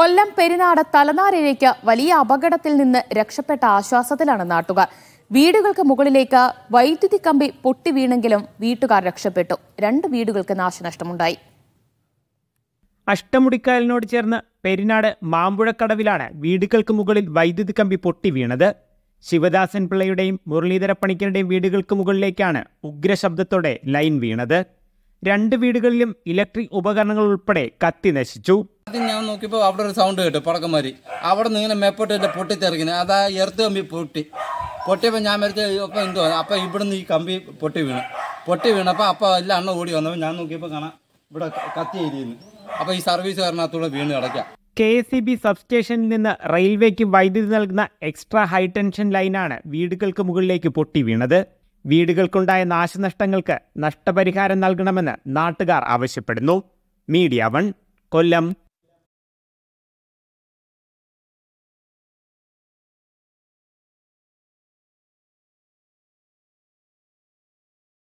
കൊല്ലം പെരിനാട് തലനാരിഴയ്ക്ക് വലിയ അപകടത്തിൽ നിന്ന് രക്ഷപ്പെട്ട ആശ്വാസത്തിലാണ് നാട്ടുകാർ വീടുകൾക്ക് മുകളിലേക്ക് വൈദ്യുതി കമ്പി പൊട്ടി വീണെങ്കിലും വീട്ടുകാർ രക്ഷപ്പെട്ടു രണ്ട് വീടുകൾക്ക് നാശനഷ്ടമുണ്ടായി അഷ്ടമുടിക്കായലിനോട് ചേർന്ന് പെരിനാട് മാമ്പുഴക്കടവിലാണ് വീടുകൾക്ക് മുകളിൽ വൈദ്യുതി കമ്പി പൊട്ടി വീണത് ശിവദാസൻ പിള്ളയുടെയും മുരളീധര പണിക്കരുടെയും വീടുകൾക്ക് മുകളിലേക്കാണ് ഉഗ്രശബ്ദത്തോടെ ലൈൻ വീണത് രണ്ട് വീടുകളിലും ഇലക്ട്രിക് ഉപകരണങ്ങൾ ഉൾപ്പെടെ കത്തി നശിച്ചു ആദ്യം ഞാൻ നോക്കിയപ്പോൾ അവിടെ ഒരു സൗണ്ട് കേട്ടു പടക്കം മാതിരി അവിടെ നിന്ന് ഇങ്ങനെ പൊട്ടി പൊട്ടിത്തെറിക്കുന്നത് അതാ എർത്ത് കമ്പി പൊട്ടി പൊട്ടിയപ്പോൾ ഞാൻ മരിച്ച അപ്പം എന്തോ അപ്പം നിന്ന് ഈ കമ്പി പൊട്ടി വീണു പൊട്ടി വീണപ്പോൾ അപ്പോൾ എല്ലാം അണ്ണ ഓടി വന്നപ്പോൾ ഞാൻ നോക്കിയപ്പോൾ കാണാം ഇവിടെ കത്തി എഴുതിയിരുന്നു അപ്പോൾ ഈ സർവീസ് കാരണത്തോടെ വീണ് കിടക്കാം കെ എസ് സി ബി സബ്സ്റ്റേഷനിൽ നിന്ന് റെയിൽവേക്ക് വൈദ്യുതി നൽകുന്ന എക്സ്ട്രാ ഹൈടെൻഷൻ ലൈനാണ് വീടുകൾക്ക് മുകളിലേക്ക് പൊട്ടി വീണത് വീടുകൾക്കുണ്ടായ നാശനഷ്ടങ്ങൾക്ക് നഷ്ടപരിഹാരം നൽകണമെന്ന് നാട്ടുകാർ ആവശ്യപ്പെടുന്നു മീഡിയ വൺ കൊല്ലം